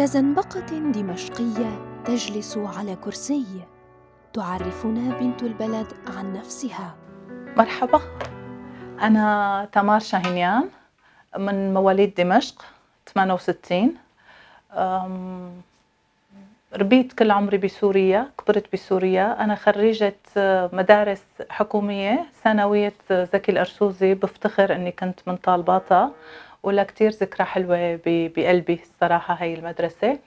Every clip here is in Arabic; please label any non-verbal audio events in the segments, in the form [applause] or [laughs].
كزنبقة دمشقية تجلس على كرسي تعرفنا بنت البلد عن نفسها مرحبا أنا تمار شاهينيان من مواليد دمشق 68 ربيت كل عمري بسوريا كبرت بسوريا أنا خريجة مدارس حكومية ثانوية زكي الأرسوزي بفتخر أني كنت من طالباتها ولا كتير ذكرى حلوة بقلبي الصراحة هاي المدرسة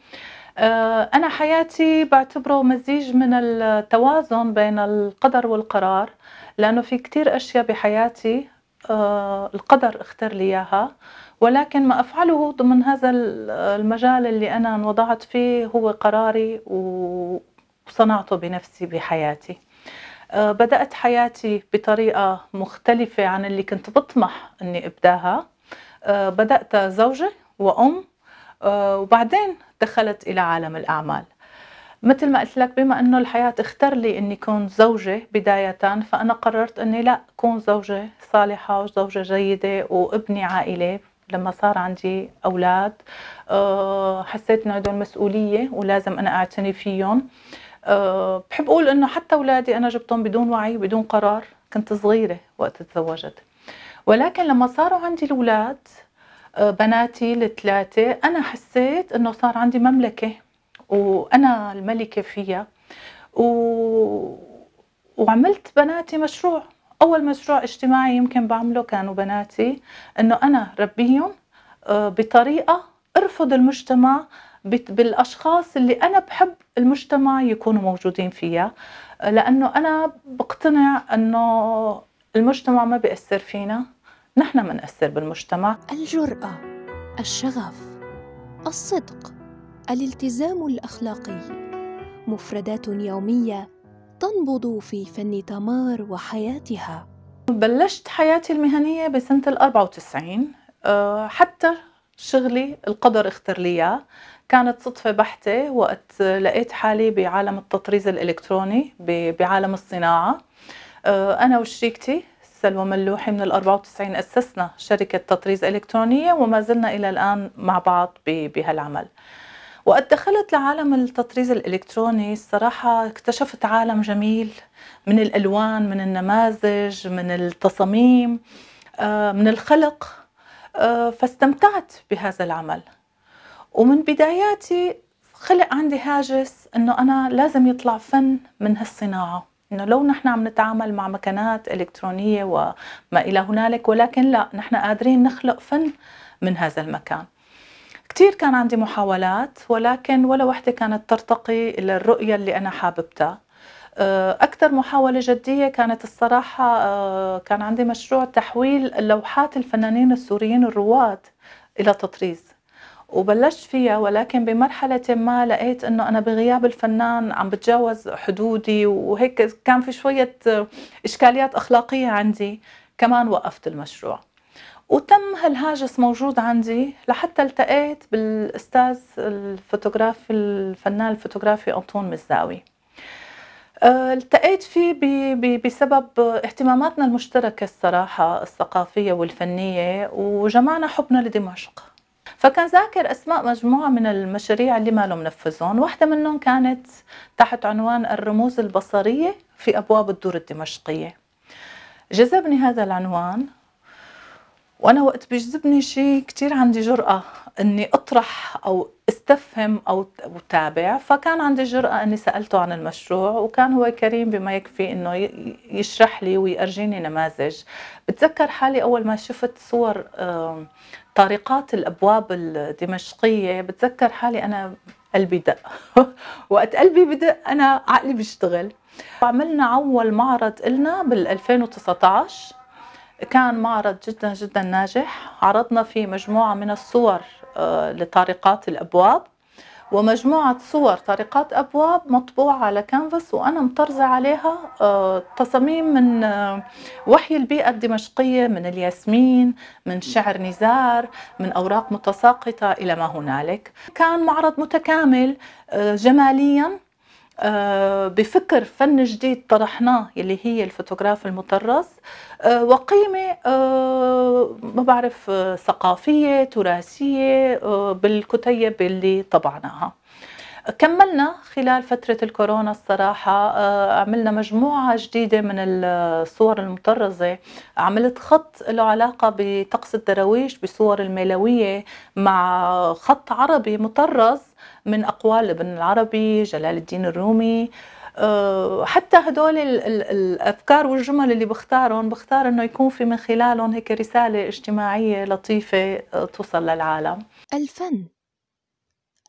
آه، أنا حياتي بعتبره مزيج من التوازن بين القدر والقرار لأنه في كتير أشياء بحياتي آه، القدر اختار لي إياها ولكن ما أفعله ضمن هذا المجال اللي أنا انوضعت فيه هو قراري وصنعته بنفسي بحياتي آه، بدأت حياتي بطريقة مختلفة عن اللي كنت بطمح أني أبداها آه، بدأت زوجة وأم آه، وبعدين دخلت إلى عالم الأعمال مثل ما قلت لك بما انه الحياة اختار لي اني كون زوجة بداية فانا قررت اني لا كون زوجة صالحة وزوجة جيدة وابني عائلة لما صار عندي اولاد آه، حسيت انه هدول مسؤولية ولازم انا اعتني فيهم بحب اقول انه حتى اولادي انا جبتهم بدون وعي بدون قرار كنت صغيرة وقت تزوجت ولكن لما صاروا عندي الأولاد آه، بناتي الثلاثة أنا حسيت أنه صار عندي مملكة وأنا الملكة فيها و... وعملت بناتي مشروع أول مشروع اجتماعي يمكن بعمله كانوا بناتي أنه أنا ربيهم آه، بطريقة ارفض المجتمع بالاشخاص اللي انا بحب المجتمع يكونوا موجودين فيها لانه انا بقتنع انه المجتمع ما بيأثر فينا نحن منأثر بالمجتمع الجرأة الشغف الصدق الالتزام الأخلاقي مفردات يومية تنبض في فن تمار وحياتها بلشت حياتي المهنية بسنة ال 94 آه، حتى شغلي القدر اختار لي اياه كانت صدفه بحته وقت لقيت حالي بعالم التطريز الالكتروني بعالم الصناعه آه، انا وشريكتي سلوى وملوحي من ال 94 أسسنا شركة تطريز إلكترونية وما زلنا إلى الآن مع بعض بهالعمل وقت دخلت لعالم التطريز الإلكتروني الصراحة اكتشفت عالم جميل من الألوان من النماذج من التصاميم آه، من الخلق آه، فاستمتعت بهذا العمل ومن بداياتي خلق عندي هاجس انه انا لازم يطلع فن من هالصناعه انه لو نحن عم نتعامل مع مكانات الكترونيه وما الى هنالك ولكن لا نحن قادرين نخلق فن من هذا المكان كثير كان عندي محاولات ولكن ولا وحده كانت ترتقي للرؤيه اللي انا حاببتها أه، أكثر محاولة جدية كانت الصراحة أه، كان عندي مشروع تحويل لوحات الفنانين السوريين الرواد إلى تطريز وبلشت فيها ولكن بمرحلة ما لقيت انه انا بغياب الفنان عم بتجاوز حدودي وهيك كان في شوية اشكاليات اخلاقية عندي كمان وقفت المشروع وتم هالهاجس موجود عندي لحتى التقيت بالاستاذ الفوتوغرافي الفنان الفوتوغرافي انطون مزاوي آه، التقيت فيه بسبب اهتماماتنا المشتركة الصراحة الثقافية والفنية وجمعنا حبنا لدمشق فكان ذاكر اسماء مجموعه من المشاريع اللي ما له منفذهم واحده منهم كانت تحت عنوان الرموز البصريه في ابواب الدور الدمشقيه جذبني هذا العنوان وانا وقت بيجذبني شيء كثير عندي جرأة اني اطرح او استفهم او اتابع فكان عندي جرأة اني سألته عن المشروع وكان هو كريم بما يكفي انه يشرح لي ويأرجيني نماذج بتذكر حالي اول ما شفت صور طريقات الابواب الدمشقيه بتذكر حالي انا قلبي دق [laughs] وقت قلبي بدق انا عقلي بيشتغل عملنا اول معرض إلنا بال 2019 كان معرض جدا جدا ناجح عرضنا فيه مجموعه من الصور آه، لطريقات الابواب ومجموعة صور طريقات أبواب مطبوعة على كانفاس وأنا مطرزة عليها آه، تصاميم من آه، وحي البيئة الدمشقية من الياسمين من شعر نزار من أوراق متساقطة إلى ما هنالك كان معرض متكامل آه، جماليا آه، بفكر فن جديد طرحناه اللي هي الفوتوغراف المطرز آه، وقيمة آه، ما بعرف ثقافية تراثية بالكتيب اللي طبعناها كملنا خلال فترة الكورونا الصراحة عملنا مجموعة جديدة من الصور المطرزة عملت خط له علاقة بطقس الدراويش بصور الميلوية مع خط عربي مطرز من أقوال ابن العربي جلال الدين الرومي أه، حتى هدول الافكار والجمل اللي بختارهم بختار انه يكون في من خلالهم هيك رساله اجتماعيه لطيفه أه، توصل للعالم الفن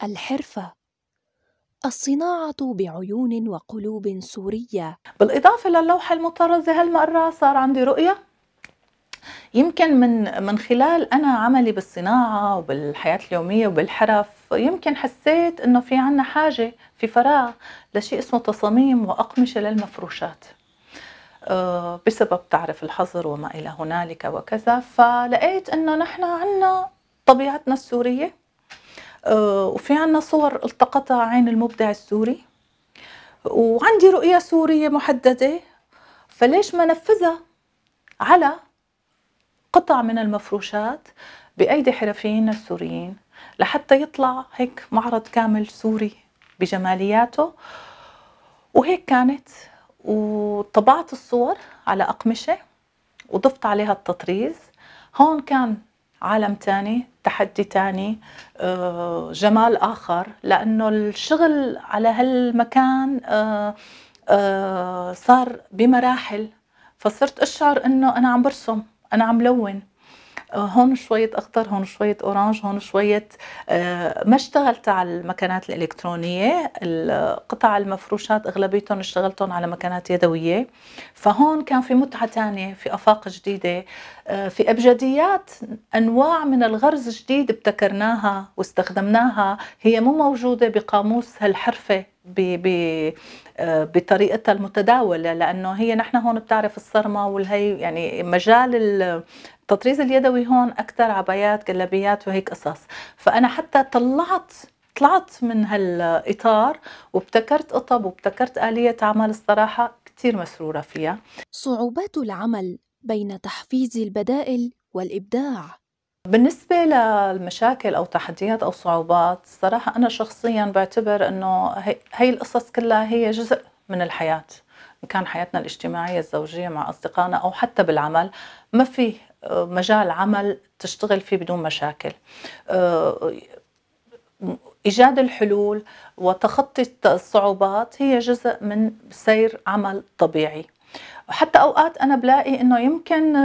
الحرفه الصناعة بعيون وقلوب سورية بالإضافة للوحة المطرزة هالمرة صار عندي رؤية يمكن من من خلال انا عملي بالصناعه وبالحياه اليوميه وبالحرف يمكن حسيت انه في عنا حاجه في فراغ لشيء اسمه تصاميم واقمشه للمفروشات آه، بسبب تعرف الحظر وما الى هنالك وكذا فلقيت انه نحن عنا طبيعتنا السوريه آه، وفي عنا صور التقطها عين المبدع السوري وعندي رؤية سورية محددة فليش ما نفذها على قطع من المفروشات بأيدي حرفيين السوريين لحتى يطلع هيك معرض كامل سوري بجمالياته وهيك كانت وطبعت الصور على أقمشة وضفت عليها التطريز هون كان عالم تاني تحدي تاني آه، جمال آخر لأنه الشغل على هالمكان آه، آه، صار بمراحل فصرت أشعر أنه أنا عم برسم انا عم لون آه، هون شوية أخضر هون شوية أورانج هون شوية آه، ما اشتغلت على المكانات الإلكترونية القطع المفروشات أغلبيتهم اشتغلتهم على مكانات يدوية فهون كان في متعة تانية في أفاق جديدة آه، في أبجديات أنواع من الغرز جديد ابتكرناها واستخدمناها هي مو موجودة بقاموس هالحرفة آه، بطريقتها المتداوله لانه هي نحن هون بتعرف الصرمه والهي يعني مجال التطريز اليدوي هون اكثر عبايات قلابيات وهيك قصص فانا حتى طلعت طلعت من هالاطار وابتكرت قطب وابتكرت اليه عمل الصراحه كثير مسروره فيها صعوبات العمل بين تحفيز البدائل والابداع بالنسبة للمشاكل أو تحديات أو صعوبات صراحة أنا شخصيا بعتبر أنه هي القصص كلها هي جزء من الحياة إن كان حياتنا الاجتماعية الزوجية مع أصدقائنا أو حتى بالعمل ما في آه، مجال عمل تشتغل فيه بدون مشاكل آه، إيجاد الحلول وتخطي الصعوبات هي جزء من سير عمل طبيعي حتى اوقات انا بلاقي انه يمكن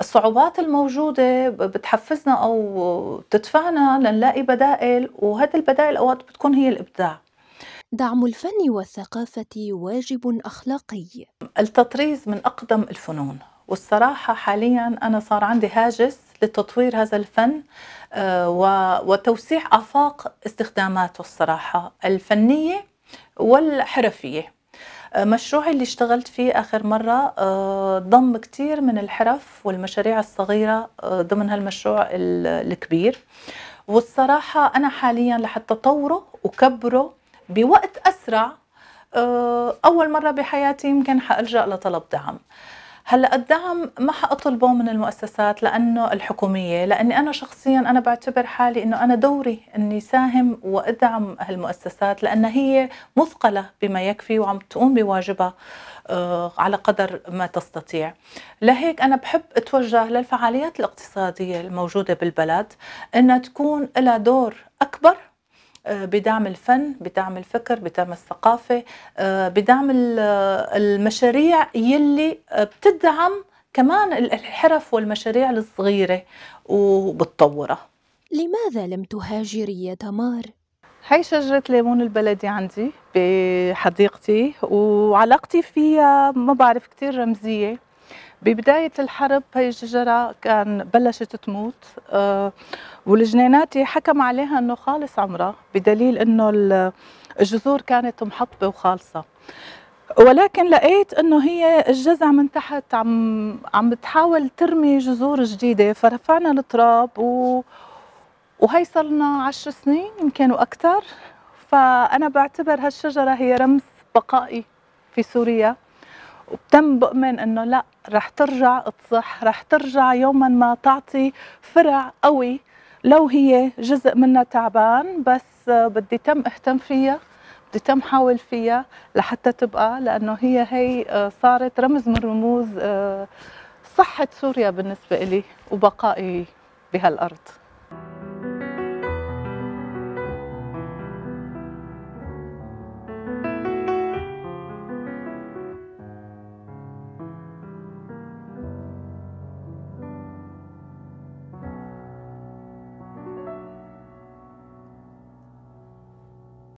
الصعوبات الموجوده بتحفزنا او بتدفعنا لنلاقي بدائل وهذه البدائل اوقات بتكون هي الابداع دعم الفن والثقافه واجب اخلاقي التطريز من اقدم الفنون والصراحه حاليا انا صار عندي هاجس لتطوير هذا الفن آه، وتوسيع افاق استخداماته الصراحه الفنيه والحرفيه مشروعي اللي اشتغلت فيه آخر مرة آه، ضم كتير من الحرف والمشاريع الصغيرة آه، ضمن هالمشروع الكبير والصراحة أنا حاليا لحتى طوره وكبره بوقت أسرع آه، أول مرة بحياتي يمكن حألجأ لطلب دعم هلا الدعم ما حاطلبه من المؤسسات لانه الحكوميه لاني انا شخصيا انا بعتبر حالي انه انا دوري اني ساهم وادعم هالمؤسسات لان هي مثقله بما يكفي وعم تقوم بواجبها آه، على قدر ما تستطيع لهيك أنا بحب أتوجه للفعاليات الاقتصادية الموجودة بالبلد أنها تكون لها دور أكبر آه، بدعم الفن بدعم الفكر بدعم الثقافة آه، بدعم آه، المشاريع يلي بتدعم كمان الحرف والمشاريع الصغيرة وبتطورها لماذا لم تهاجري يا تمار؟ هاي شجرة ليمون البلدي عندي بحديقتي وعلاقتي فيها ما بعرف كتير رمزية ببداية الحرب هي الشجرة كان بلشت تموت آه، والجنيناتي حكم عليها انه خالص عمرها بدليل انه الجذور كانت محطبة وخالصة ولكن لقيت انه هي الجزع من تحت عم عم بتحاول ترمي جذور جديدة فرفعنا التراب و وهي صرنا عشر سنين يمكن واكثر فانا بعتبر هالشجرة هي رمز بقائي في سوريا وبتم بؤمن أنه لا رح ترجع تصح رح ترجع يوما ما تعطي فرع قوي لو هي جزء منها تعبان بس بدي تم اهتم فيها بدي تم حاول فيها لحتى تبقى لأنه هي هي آه، صارت رمز من رموز آه، صحة سوريا بالنسبة إلي وبقائي بهالأرض